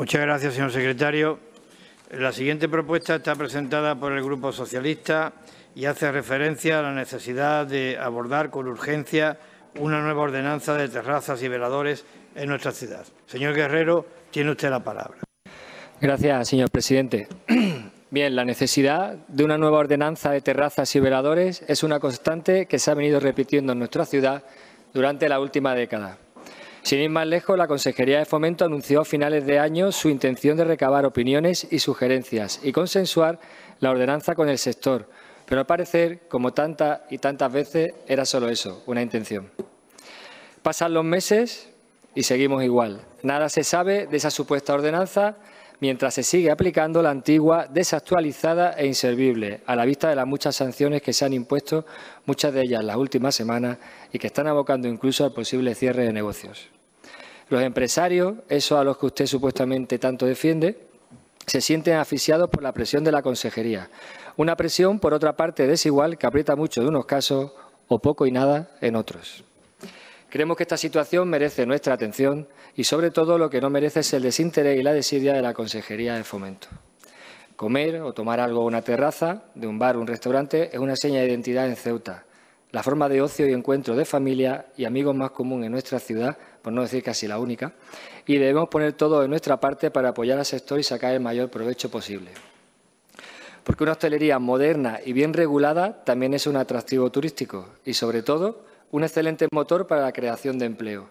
Muchas gracias, señor secretario. La siguiente propuesta está presentada por el Grupo Socialista y hace referencia a la necesidad de abordar con urgencia una nueva ordenanza de terrazas y veladores en nuestra ciudad. Señor Guerrero, tiene usted la palabra. Gracias, señor presidente. Bien, la necesidad de una nueva ordenanza de terrazas y veladores es una constante que se ha venido repitiendo en nuestra ciudad durante la última década. Sin ir más lejos, la Consejería de Fomento anunció a finales de año su intención de recabar opiniones y sugerencias y consensuar la ordenanza con el sector, pero al parecer, como tantas y tantas veces, era solo eso, una intención. Pasan los meses y seguimos igual. Nada se sabe de esa supuesta ordenanza mientras se sigue aplicando la antigua, desactualizada e inservible, a la vista de las muchas sanciones que se han impuesto, muchas de ellas las últimas semanas, y que están abocando incluso al posible cierre de negocios. Los empresarios, esos a los que usted supuestamente tanto defiende, se sienten asfixiados por la presión de la consejería. Una presión, por otra parte, desigual que aprieta mucho de unos casos o poco y nada en otros. Creemos que esta situación merece nuestra atención y, sobre todo, lo que no merece es el desinterés y la desidia de la Consejería de Fomento. Comer o tomar algo en una terraza, de un bar o un restaurante, es una seña de identidad en Ceuta. La forma de ocio y encuentro de familia y amigos más común en nuestra ciudad, por no decir casi la única, y debemos poner todo de nuestra parte para apoyar al sector y sacar el mayor provecho posible. Porque una hostelería moderna y bien regulada también es un atractivo turístico y, sobre todo, un excelente motor para la creación de empleo.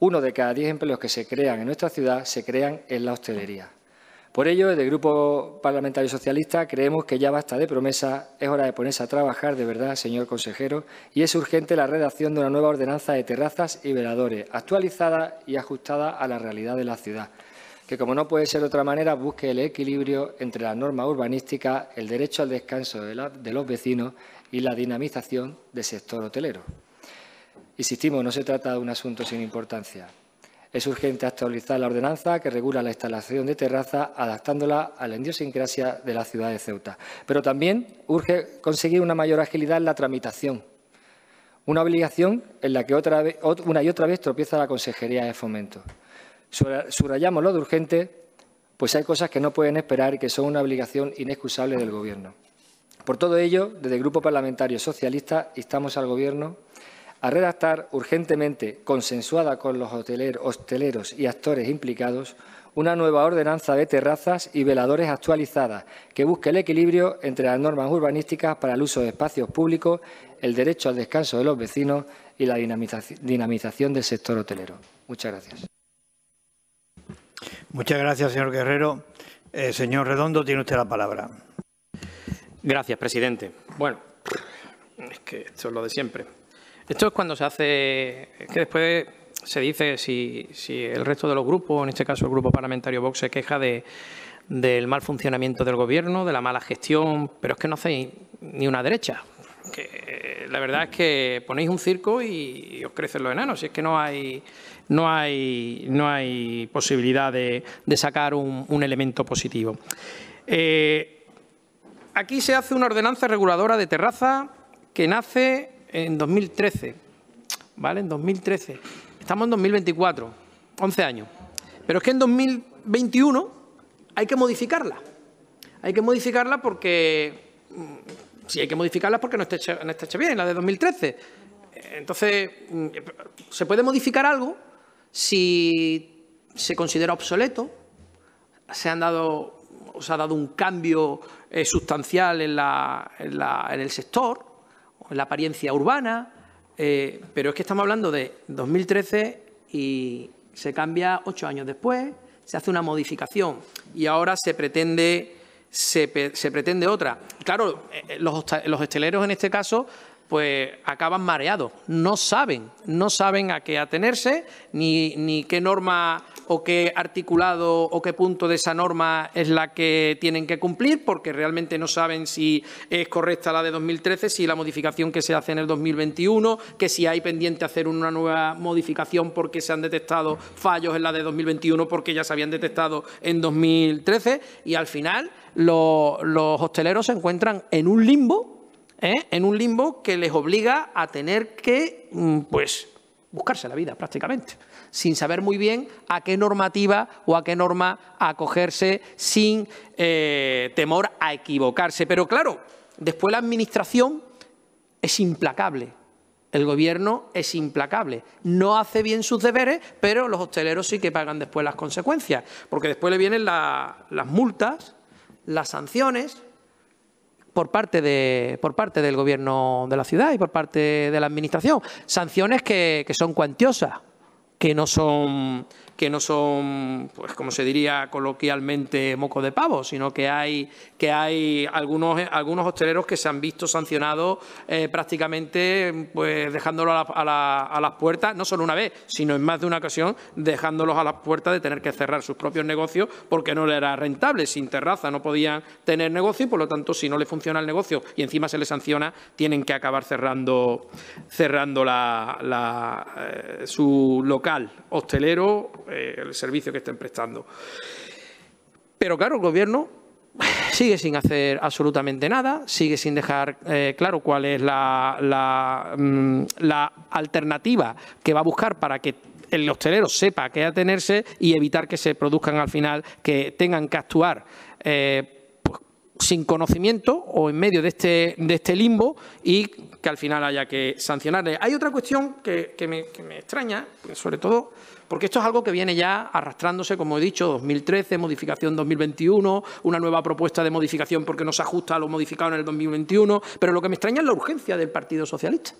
Uno de cada diez empleos que se crean en nuestra ciudad se crean en la hostelería. Por ello, desde el Grupo Parlamentario Socialista creemos que ya basta de promesa. es hora de ponerse a trabajar de verdad, señor consejero, y es urgente la redacción de una nueva ordenanza de terrazas y veladores, actualizada y ajustada a la realidad de la ciudad, que como no puede ser de otra manera, busque el equilibrio entre las normas urbanística, el derecho al descanso de los vecinos y la dinamización del sector hotelero. Insistimos, no se trata de un asunto sin importancia. Es urgente actualizar la ordenanza que regula la instalación de terraza adaptándola a la idiosincrasia de la ciudad de Ceuta. Pero también urge conseguir una mayor agilidad en la tramitación. Una obligación en la que otra vez, una y otra vez tropieza la Consejería de Fomento. Subrayamos lo de urgente, pues hay cosas que no pueden esperar y que son una obligación inexcusable del Gobierno. Por todo ello, desde el Grupo Parlamentario Socialista, instamos al Gobierno a redactar urgentemente, consensuada con los hosteleros y actores implicados, una nueva ordenanza de terrazas y veladores actualizada que busque el equilibrio entre las normas urbanísticas para el uso de espacios públicos, el derecho al descanso de los vecinos y la dinamización del sector hotelero. Muchas gracias. Muchas gracias, señor Guerrero. Eh, señor Redondo, tiene usted la palabra. Gracias, presidente. Bueno, es que esto es lo de siempre. Esto es cuando se hace, que después se dice si, el resto de los grupos, en este caso el grupo parlamentario Vox, se queja del mal funcionamiento del gobierno, de la mala gestión, pero es que no hacéis ni una derecha. Que eh, la verdad es que ponéis un circo y, os crecen los enanos. Y es que no hay, no hay, no hay posibilidad de, sacar un, elemento positivo. Eh, aquí se hace una ordenanza reguladora de terraza que nace en 2013, ¿vale? En 2013. Estamos en 2024, 11 años. Pero es que en 2021 hay que modificarla. Hay que modificarla porque... Mm, hay que modificarla porque no está hecha, bien, la de 2013. Entonces, mm, se puede modificar algo si se considera obsoleto, se han dado, se ha dado un cambio eh, sustancial en, en, el sector la apariencia urbana, eh, pero es que estamos hablando de 2013 y se cambia ocho años después, se hace una modificación y ahora se pretende, se, pretende otra. Claro, eh, eh, los, los esteleros en este caso pues acaban mareados, no saben, no saben a qué atenerse, ni, ni qué norma o qué articulado o qué punto de esa norma es la que tienen que cumplir, porque realmente no saben si es correcta la de 2013, si la modificación que se hace en el 2021, que si hay pendiente hacer una nueva modificación porque se han detectado fallos en la de 2021 porque ya se habían detectado en 2013 y al final los hosteleros se encuentran en un limbo ¿eh? en un limbo que les obliga a tener que, mm, pues, buscarse la vida prácticamente, sin saber muy bien a qué normativa o a qué norma acogerse, sin eh, temor a equivocarse. Pero claro, después la administración es implacable. El gobierno es implacable, no hace bien sus deberes, pero los hosteleros sí que pagan después las consecuencias, porque después le vienen las multas, las sanciones, por parte, de, por parte del gobierno de la ciudad y por parte de la administración. Sanciones que, que son cuantiosas, que no son que no son, pues como se diría coloquialmente, moco de pavo, sino que hay, que hay algunos, algunos hosteleros que se han visto sancionados eh, prácticamente pues, dejándolo a, las puertas, no solo una vez, sino en más de una ocasión, dejándolos a las puertas de tener que cerrar sus propios negocios porque no le era rentable, sin terraza no podían tener negocio y por lo tanto si no le funciona el negocio y encima se le sanciona, tienen que acabar cerrando, cerrando la, eh, su local hostelero eh, el servicio que estén prestando. Pero claro, el gobierno sigue sin hacer absolutamente nada, sigue sin dejar eh, claro cuál es mm, la, alternativa que va a buscar para que el hostelero sepa qué atenerse y evitar que se produzcan al final, que tengan que actuar. Eh, sin conocimiento o en medio de este, de este limbo y que al final haya que sancionarle. Hay otra cuestión que, me, que me extraña, sobre todo porque esto es algo que viene ya arrastrándose, como he dicho, 2013, modificación 2021, una nueva propuesta de modificación porque no se ajusta a lo modificado en el 2021, pero lo que me extraña es la urgencia del Partido Socialista,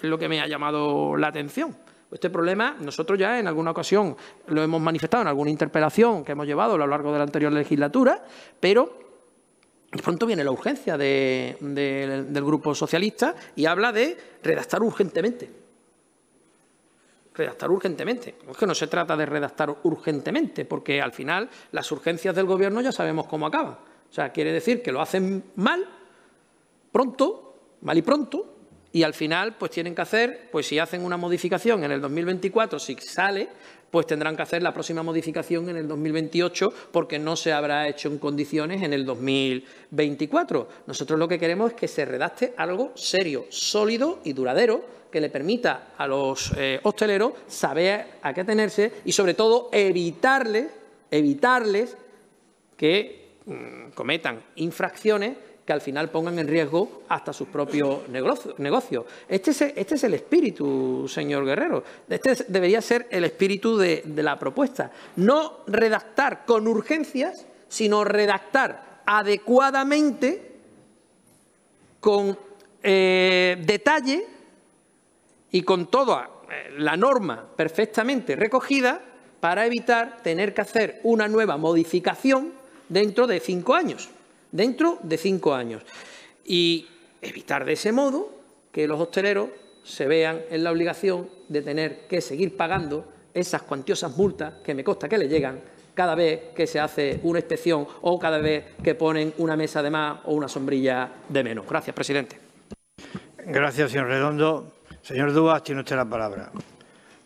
es lo que me ha llamado la atención. Este problema nosotros ya en alguna ocasión lo hemos manifestado en alguna interpelación que hemos llevado a lo largo de la anterior legislatura, pero de pronto viene la urgencia del grupo socialista y habla de redactar urgentemente. Redactar urgentemente. Es que no se trata de redactar urgentemente, porque al final las urgencias del gobierno ya sabemos cómo acaban. O sea, quiere decir que lo hacen mal, pronto, mal y pronto, y al final pues tienen que hacer, pues si hacen una modificación en el 2024, si sale, pues tendrán que hacer la próxima modificación en el 2028 porque no se habrá hecho en condiciones en el 2024. Nosotros lo que queremos es que se redacte algo serio, sólido y duradero que le permita a los eh, hosteleros saber a qué atenerse y sobre todo evitarles, evitarles que mm, cometan infracciones que al final pongan en riesgo hasta sus propios negocios. Este es, este es el espíritu, señor Guerrero. Este debería ser el espíritu de, la propuesta. No redactar con urgencias, sino redactar adecuadamente, con eh, detalle y con toda eh, la norma perfectamente recogida para evitar tener que hacer una nueva modificación dentro de cinco años dentro de cinco años. Y evitar de ese modo que los hosteleros se vean en la obligación de tener que seguir pagando esas cuantiosas multas que me consta que le llegan cada vez que se hace una inspección o cada vez que ponen una mesa de más o una sombrilla de menos. Gracias, presidente. Gracias, señor Redondo. Señor Dúas, tiene usted la palabra.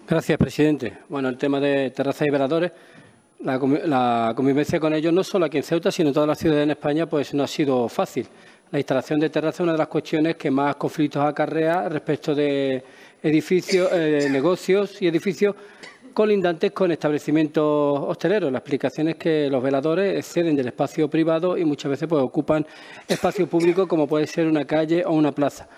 Gracias, presidente. Bueno, el tema de terrazas y veladores la, convivencia con ellos, no solo aquí en Ceuta, sino en todas las ciudades en España, pues no ha sido fácil. La instalación de terrazas es una de las cuestiones que más conflictos acarrea respecto de edificios, eh, negocios y edificios colindantes con establecimientos hosteleros. La explicación es que los veladores exceden del espacio privado y muchas veces pues, ocupan espacio público como puede ser una calle o una plaza.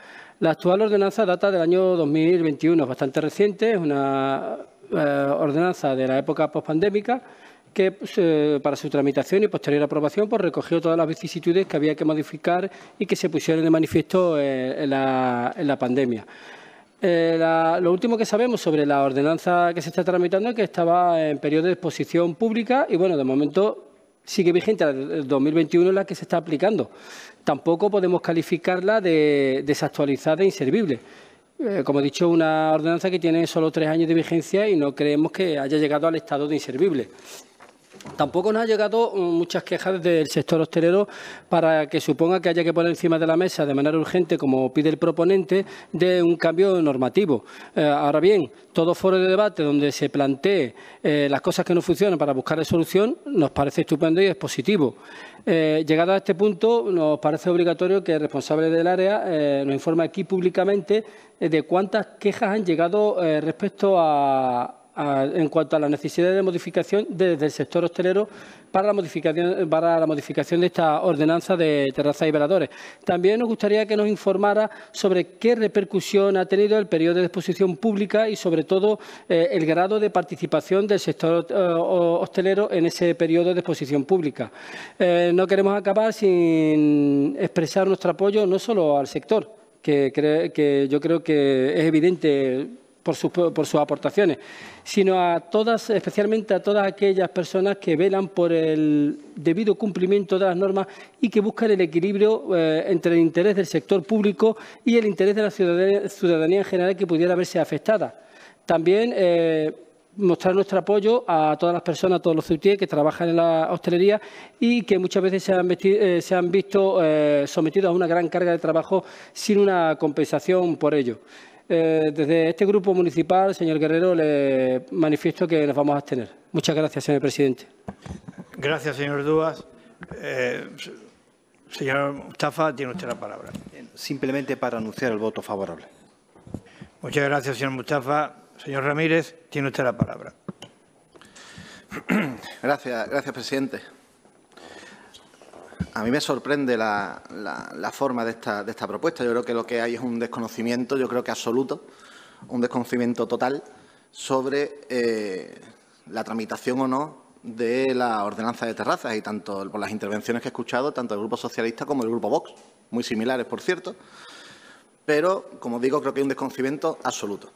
La actual ordenanza data del año 2021, es bastante reciente, es una eh, ordenanza de la época pospandémica que pues, eh, para su tramitación y posterior aprobación pues, recogió todas las vicisitudes que había que modificar y que se pusieron de manifiesto eh, en, la, pandemia. Eh, lo último que sabemos sobre la ordenanza que se está tramitando es que estaba en periodo de exposición pública y, bueno, de momento sigue vigente la del 2021 la que se está aplicando. Tampoco podemos calificarla de desactualizada e inservible. como he dicho, una ordenanza que tiene solo tres años de vigencia y no creemos que haya llegado al estado de inservible. Tampoco nos ha llegado mm, muchas quejas del sector hostelero para que suponga que haya que poner encima de la mesa de manera urgente, como pide el proponente, de un cambio normativo. Eh, ahora bien, todo foro de debate donde se plantee eh, las cosas que no funcionan para buscar solución nos parece estupendo y es positivo. Eh, llegado a este punto, nos parece obligatorio que el responsable del área nos informe aquí públicamente de cuántas quejas han llegado respecto a, en cuanto a la necesidad de modificación desde el sector hostelero para la modificación, para la modificación de esta ordenanza de terrazas y veladores. También nos gustaría que nos informara sobre qué repercusión ha tenido el periodo de exposición pública y, sobre todo, eh, el grado de participación del sector eh, hostelero en ese periodo de exposición pública. Eh, no queremos acabar sin expresar nuestro apoyo no solo al sector, que, que yo creo que es evidente por sus, por sus aportaciones, sino a todas, especialmente a todas aquellas personas que velan por el debido cumplimiento de las normas y que buscan el equilibrio eh, entre el interés del sector público y el interés de la ciudadanía, en general que pudiera verse afectada. También eh, mostrar nuestro apoyo a todas las personas, a todos los CUTIE que trabajan en la hostelería y que muchas veces se han, eh, visto sometidos a una gran carga de trabajo sin una compensación por ello. Eh, desde este grupo municipal, señor Guerrero, le manifiesto que nos vamos a abstener. Muchas gracias, señor presidente. Gracias, señor Dúas. Eh, señor Mustafa, tiene usted la palabra. Simplemente para anunciar el voto favorable. Muchas gracias, señor Mustafa. Señor Ramírez, tiene usted la palabra. Gracias, gracias, presidente. A mí me sorprende la, forma de esta, propuesta. Yo creo que lo que hay es un desconocimiento, yo creo que absoluto, un desconocimiento total sobre eh, la tramitación o no de la ordenanza de terrazas y tanto por las intervenciones que he escuchado, tanto del Grupo Socialista como del Grupo Vox, muy similares, por cierto, pero, como digo, creo que hay un desconocimiento absoluto.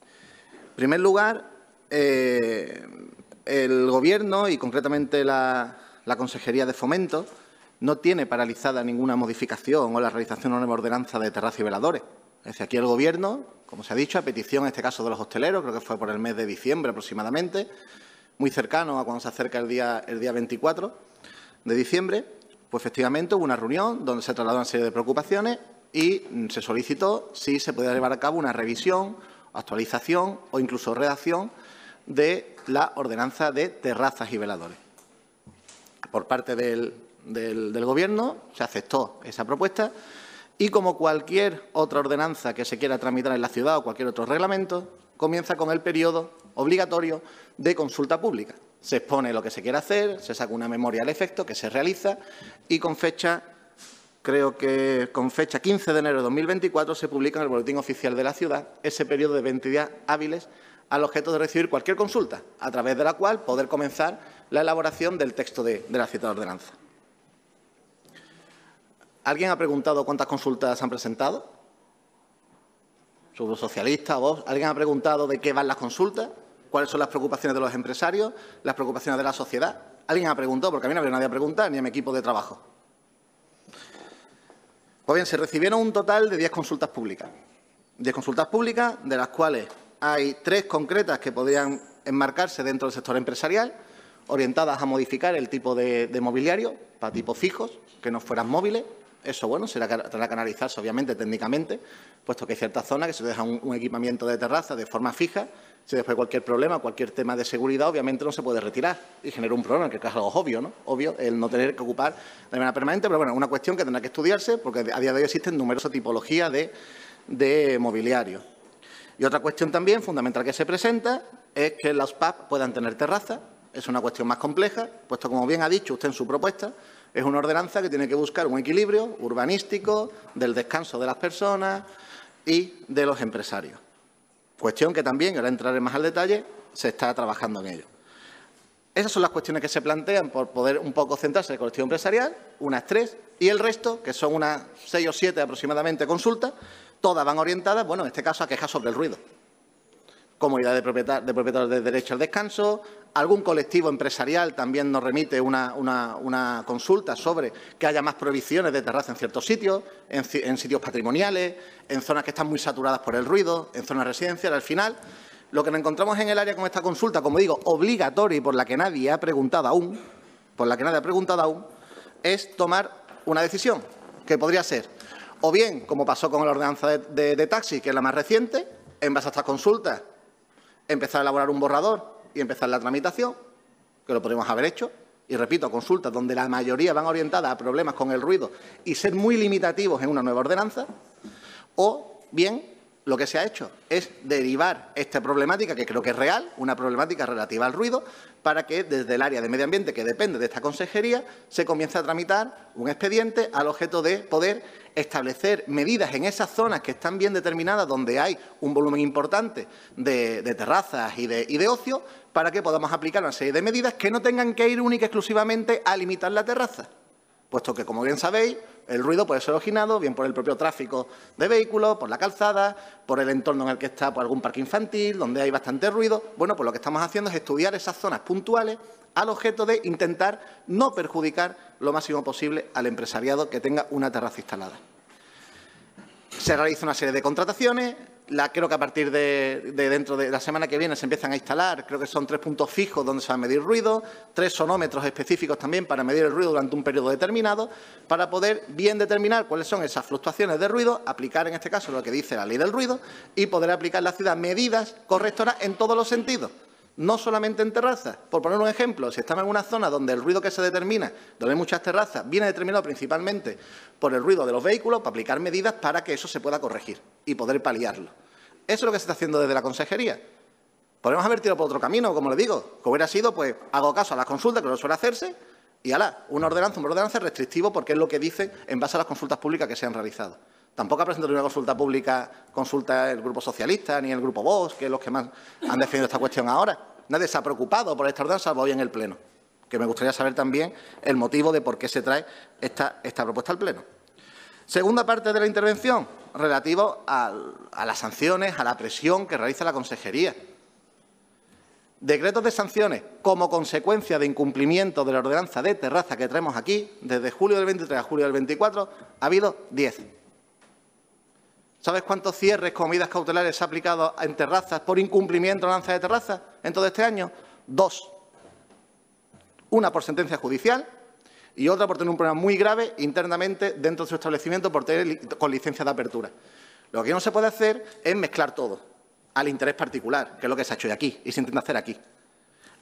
En primer lugar, eh, el Gobierno y concretamente la, la Consejería de Fomento no tiene paralizada ninguna modificación o la realización de una nueva ordenanza de terrazas y veladores. Es decir, aquí el Gobierno, como se ha dicho, a petición en este caso de los hosteleros, creo que fue por el mes de diciembre aproximadamente, muy cercano a cuando se acerca el día, el día 24 de diciembre, pues efectivamente hubo una reunión donde se trasladó una serie de preocupaciones y se solicitó si se podía llevar a cabo una revisión, actualización o incluso redacción de la ordenanza de terrazas y veladores por parte del, del, Gobierno, se aceptó esa propuesta y, como cualquier otra ordenanza que se quiera tramitar en la ciudad o cualquier otro reglamento, comienza con el periodo obligatorio de consulta pública. Se expone lo que se quiere hacer, se saca una memoria al efecto que se realiza y con fecha, creo que con fecha 15 de enero de 2024 se publica en el Boletín Oficial de la Ciudad ese periodo de 20 días hábiles al objeto de recibir cualquier consulta, a través de la cual poder comenzar la elaboración del texto de, de la de ordenanza. ¿Alguien ha preguntado cuántas consultas han presentado? Sobre vos. ¿Alguien ha preguntado de qué van las consultas? ¿Cuáles son las preocupaciones de los empresarios? ¿Las preocupaciones de la sociedad? ¿Alguien ha preguntado? Porque a mí no había nadie a preguntar, ni a mi equipo de trabajo. Pues bien, se recibieron un total de 10 consultas públicas. 10 consultas públicas, de las cuales hay tres concretas que podrían enmarcarse dentro del sector empresarial, orientadas a modificar el tipo de mobiliario para tipos fijos, que no fueran móviles, eso, bueno, será, tendrá que analizarse, obviamente, técnicamente, puesto que hay ciertas zonas que se deja un, equipamiento de terraza de forma fija. Si después cualquier problema, cualquier tema de seguridad, obviamente no se puede retirar y genera un problema, que es algo obvio, ¿no? Obvio el no tener que ocupar de manera permanente, pero bueno, una cuestión que tendrá que estudiarse porque a día de hoy existen numerosas tipologías de, de mobiliario. Y otra cuestión también fundamental que se presenta es que las PAP puedan tener terraza. Es una cuestión más compleja, puesto como bien ha dicho usted en su propuesta, es una ordenanza que tiene que buscar un equilibrio urbanístico del descanso de las personas y de los empresarios. Cuestión que también, ahora entraré más al detalle, se está trabajando en ello. Esas son las cuestiones que se plantean por poder un poco centrarse en el colectivo empresarial, unas tres, y el resto, que son unas seis o siete aproximadamente consultas, todas van orientadas, bueno, en este caso, a quejas sobre el ruido comunidad de, propietarios de, propietarios de derecho al descanso, algún colectivo empresarial también nos remite una, consulta sobre que haya más prohibiciones de terraza en ciertos sitios, en, sitios patrimoniales, en zonas que están muy saturadas por el ruido, en zonas residenciales. Al final, lo que nos encontramos en el área con esta consulta, como digo, obligatoria y por la que nadie ha preguntado aún, por la que nadie ha preguntado aún, es tomar una decisión, que podría ser, o bien, como pasó con la ordenanza de, de, de taxi, que es la más reciente, en base a estas consultas, empezar a elaborar un borrador y empezar la tramitación, que lo podríamos haber hecho, y repito, consultas donde la mayoría van orientadas a problemas con el ruido y ser muy limitativos en una nueva ordenanza, o bien lo que se ha hecho es derivar esta problemática, que creo que es real, una problemática relativa al ruido, para que desde el área de medio ambiente, que depende de esta consejería, se comience a tramitar un expediente al objeto de poder establecer medidas en esas zonas que están bien determinadas, donde hay un volumen importante de, terrazas y de, y de ocio, para que podamos aplicar una serie de medidas que no tengan que ir única y exclusivamente a limitar la terraza puesto que, como bien sabéis, el ruido puede ser originado bien por el propio tráfico de vehículos, por la calzada, por el entorno en el que está, por algún parque infantil, donde hay bastante ruido. Bueno, pues lo que estamos haciendo es estudiar esas zonas puntuales al objeto de intentar no perjudicar lo máximo posible al empresariado que tenga una terraza instalada. Se realiza una serie de contrataciones, la, creo que a partir de, dentro de la semana que viene se empiezan a instalar, creo que son tres puntos fijos donde se va a medir ruido, tres sonómetros específicos también para medir el ruido durante un periodo determinado, para poder bien determinar cuáles son esas fluctuaciones de ruido, aplicar en este caso lo que dice la ley del ruido y poder aplicar las la ciudad medidas correctoras en todos los sentidos no solamente en terrazas. Por poner un ejemplo, si estamos en una zona donde el ruido que se determina, donde hay muchas terrazas, viene determinado principalmente por el ruido de los vehículos, para aplicar medidas para que eso se pueda corregir y poder paliarlo. Eso es lo que se está haciendo desde la consejería. Podemos haber tirado por otro camino, como le digo, que hubiera sido, pues, hago caso a las consultas, que no suele hacerse, y ala, una ordenanza, un ordenanza restrictivo, porque es lo que dicen en base a las consultas públicas que se han realizado. Tampoco ha presentado una consulta pública, consulta el Grupo Socialista ni el Grupo Vox, que es los que más han defendido esta cuestión ahora. Nadie se ha preocupado por esta ordenanza, salvo hoy en el Pleno. Que me gustaría saber también el motivo de por qué se trae esta, propuesta al Pleno. Segunda parte de la intervención, relativo a, a las sanciones, a la presión que realiza la Consejería. Decretos de sanciones como consecuencia de incumplimiento de la ordenanza de terraza que traemos aquí, desde julio del 23 a julio del 24, ha habido 10. ¿Sabes cuántos cierres, comidas cautelares se ha aplicado en terrazas por incumplimiento de lanza de terrazas en todo este año? Dos. Una por sentencia judicial y otra por tener un problema muy grave internamente dentro de su establecimiento por tener con licencia de apertura. Lo que no se puede hacer es mezclar todo al interés particular, que es lo que se ha hecho hoy aquí y se intenta hacer aquí.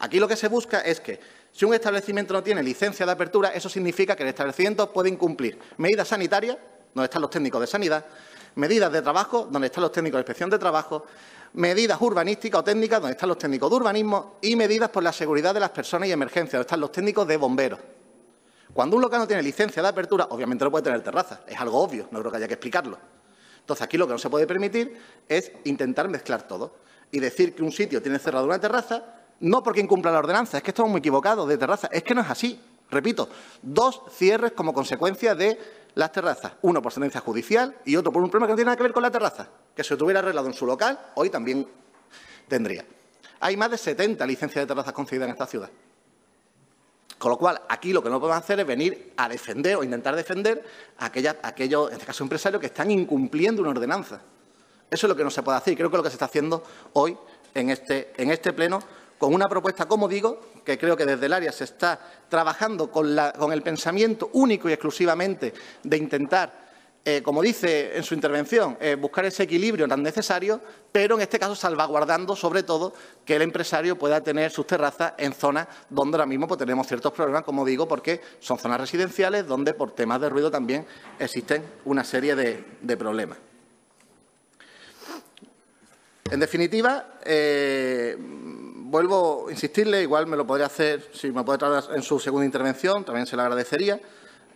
Aquí lo que se busca es que si un establecimiento no tiene licencia de apertura, eso significa que el establecimiento puede incumplir medidas sanitarias, donde están los técnicos de sanidad, medidas de trabajo, donde están los técnicos de inspección de trabajo, medidas urbanísticas o técnicas, donde están los técnicos de urbanismo, y medidas por la seguridad de las personas y emergencias, donde están los técnicos de bomberos. Cuando un local no tiene licencia de apertura, obviamente no puede tener terraza, es algo obvio, no creo que haya que explicarlo. Entonces, aquí lo que no se puede permitir es intentar mezclar todo y decir que un sitio tiene cerrado una terraza, no porque incumpla la ordenanza, es que estamos muy equivocados de terraza, es que no es así. Repito, dos cierres como consecuencia de las terrazas, uno por sentencia judicial y otro por un problema que no tiene nada que ver con la terraza, que se tuviera arreglado en su local, hoy también tendría. Hay más de 70 licencias de terrazas concedidas en esta ciudad. Con lo cual, aquí lo que no podemos hacer es venir a defender o intentar defender a, aquellos, en este caso empresarios, que están incumpliendo una ordenanza. Eso es lo que no se puede hacer y creo que es lo que se está haciendo hoy en este, en este pleno con una propuesta, como digo, que creo que desde el área se está trabajando con, el pensamiento único y exclusivamente de intentar, eh, como dice en su intervención, eh, buscar ese equilibrio tan necesario, pero en este caso salvaguardando sobre todo que el empresario pueda tener sus terrazas en zonas donde ahora mismo pues, tenemos ciertos problemas, como digo, porque son zonas residenciales donde por temas de ruido también existen una serie de, problemas. En definitiva, eh, vuelvo a insistirle, igual me lo podría hacer, si me puede tratar en su segunda intervención, también se le agradecería,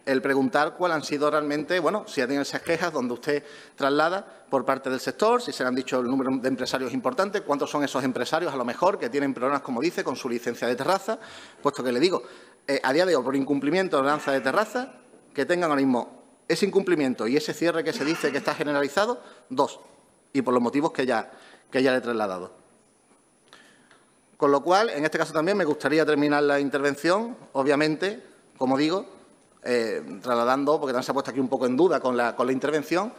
el preguntar cuáles han sido realmente, bueno, si ha tenido esas quejas donde usted traslada por parte del sector, si se le han dicho el número de empresarios importantes, cuántos son esos empresarios a lo mejor que tienen problemas, como dice, con su licencia de terraza, puesto que le digo, eh, a día de hoy, por incumplimiento de ordenanza de terraza, que tengan ahora mismo ese incumplimiento y ese cierre que se dice que está generalizado, dos, y por los motivos que ya, que ya le he trasladado. Con lo cual, en este caso también me gustaría terminar la intervención, obviamente, como digo, eh, trasladando, porque también se ha puesto aquí un poco en duda con la, intervención,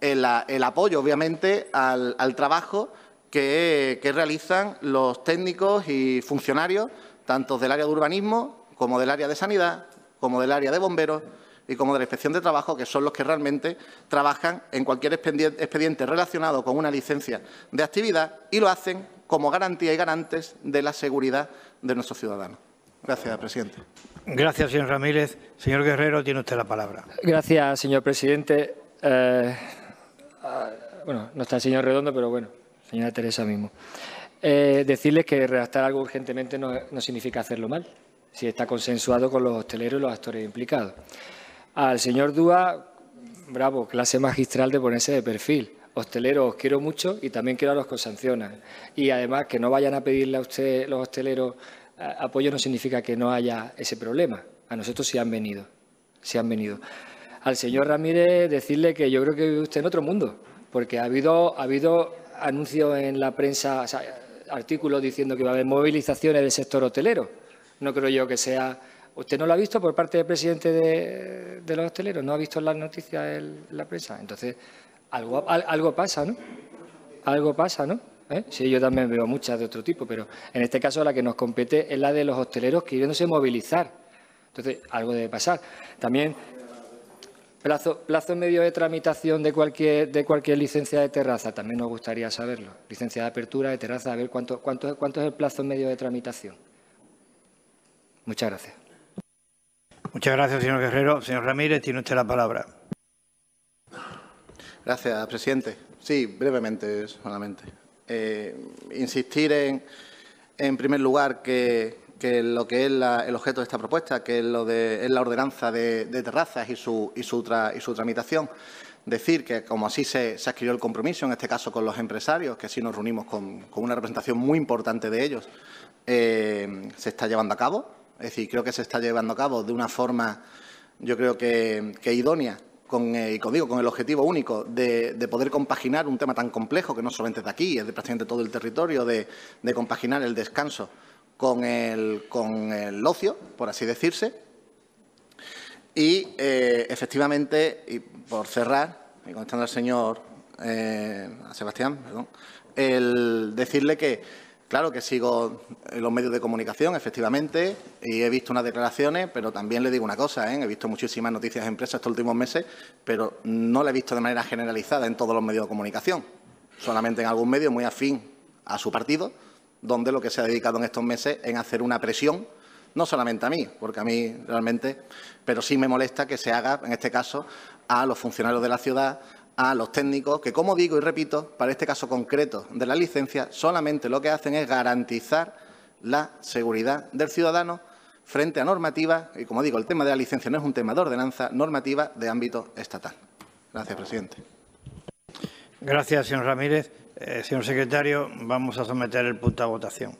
el, apoyo, obviamente, al, trabajo que, realizan los técnicos y funcionarios, tanto del área de urbanismo como del área de sanidad, como del área de bomberos y como de la inspección de trabajo, que son los que realmente trabajan en cualquier expediente relacionado con una licencia de actividad y lo hacen como garantía y garantes de la seguridad de nuestros ciudadanos. Gracias, presidente. Gracias, señor Ramírez. Señor Guerrero, tiene usted la palabra. Gracias, señor presidente. Eh, ah, bueno, no está el señor Redondo, pero bueno, señora Teresa mismo. Eh, decirles que redactar algo urgentemente no, no significa hacerlo mal, si está consensuado con los hosteleros y los actores implicados. Al señor Dúa, bravo, clase magistral de ponerse de perfil hosteleros quiero mucho y también quiero a los que os sancionan. Y además que no vayan a pedirle a usted los hosteleros apoyo no significa que no haya ese problema. A nosotros sí han venido, se han venido. Al señor Ramírez decirle que yo creo que vive usted en otro mundo, porque ha habido, ha habido anuncios en la prensa, artículos diciendo que va a haber movilizaciones del sector hotelero. No creo yo que sea... ¿Usted no lo ha visto por parte del presidente de, de los hosteleros? ¿No ha visto las noticias en la prensa? Entonces, algo, pasa, ¿no? Algo pasa, ¿no? ¿Eh? Sí, yo también veo muchas de otro tipo, pero en este caso la que nos compete es la de los hosteleros queriéndose movilizar. Entonces, algo debe pasar. También Plazo, plazo medio de tramitación de cualquier, de cualquier licencia de terraza, también nos gustaría saberlo. Licencia de apertura de terraza, a ver cuánto, cuánto, cuánto es el plazo medio de tramitación. Muchas gracias. Muchas gracias, señor Guerrero. Señor Ramírez, tiene usted la palabra. Gracias, presidente. Sí, brevemente solamente. Eh, insistir en, en primer lugar, que, lo que es el objeto de esta propuesta, que es, lo de, es la ordenanza de, terrazas y su, y, su y su tramitación. Decir que, como así se, se, adquirió el compromiso, en este caso con los empresarios, que así nos reunimos con, una representación muy importante de ellos, eh, se está llevando a cabo. Es decir, creo que se está llevando a cabo de una forma, yo creo que idónea con, eh, con el objetivo único de, poder compaginar un tema tan complejo que no solamente es de aquí, es de prácticamente todo el territorio, de, compaginar el descanso con el, con el ocio, por así decirse. Y eh, efectivamente, y por cerrar, y contestando al señor eh, Sebastián, el decirle que Claro que sigo en los medios de comunicación, efectivamente, y he visto unas declaraciones, pero también le digo una cosa, ¿eh? he visto muchísimas noticias de empresas estos últimos meses, pero no la he visto de manera generalizada en todos los medios de comunicación, solamente en algún medio muy afín a su partido, donde lo que se ha dedicado en estos meses es hacer una presión, no solamente a mí, porque a mí realmente, pero sí me molesta que se haga, en este caso, a los funcionarios de la ciudad, a los técnicos que, como digo y repito, para este caso concreto de la licencia, solamente lo que hacen es garantizar la seguridad del ciudadano frente a normativa y como digo, el tema de la licencia no es un tema de ordenanza, normativa de ámbito estatal. Gracias, presidente. Gracias, señor Ramírez. Eh, señor secretario, vamos a someter el punto a votación.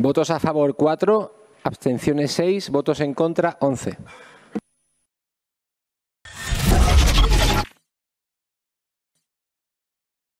Votos a favor 4, abstenciones 6, votos en contra 11.